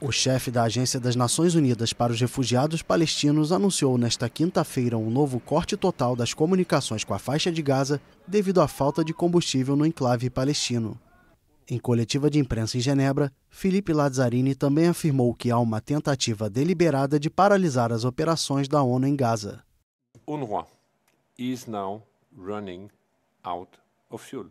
O chefe da Agência das Nações Unidas para os Refugiados Palestinos anunciou nesta quinta-feira um novo corte total das comunicações com a faixa de Gaza devido à falta de combustível no enclave palestino. Em coletiva de imprensa em Genebra, Felipe Lazzarini também afirmou que há uma tentativa deliberada de paralisar as operações da ONU em Gaza. UNRWA is now running out of fuel.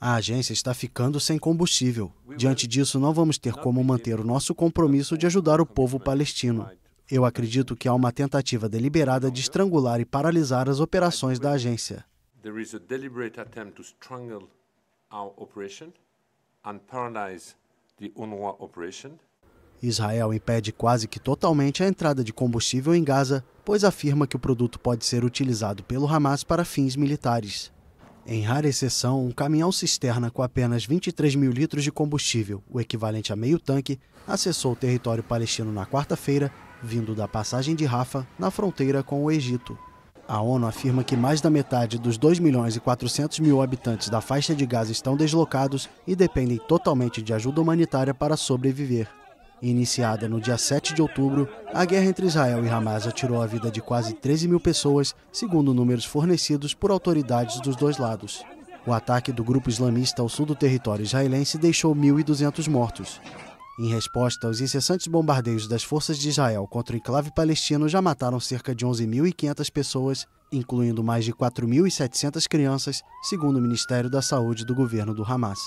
A agência está ficando sem combustível. Diante disso, não vamos ter como manter o nosso compromisso de ajudar o povo palestino. Eu acredito que há uma tentativa deliberada de estrangular e paralisar as operações da agência. Israel impede quase que totalmente a entrada de combustível em Gaza, pois afirma que o produto pode ser utilizado pelo Hamas para fins militares. Em rara exceção, um caminhão cisterna com apenas 23 mil litros de combustível, o equivalente a meio tanque, acessou o território palestino na quarta-feira, vindo da passagem de Rafa, na fronteira com o Egito. A ONU afirma que mais da metade dos 2 milhões e 400 mil habitantes da faixa de Gaza estão deslocados e dependem totalmente de ajuda humanitária para sobreviver. Iniciada no dia 7 de outubro, a guerra entre Israel e Hamas atirou a vida de quase 13 mil pessoas, segundo números fornecidos por autoridades dos dois lados. O ataque do grupo islamista ao sul do território israelense deixou 1.200 mortos. Em resposta, aos incessantes bombardeios das forças de Israel contra o enclave palestino já mataram cerca de 11.500 pessoas, incluindo mais de 4.700 crianças, segundo o Ministério da Saúde do governo do Hamas.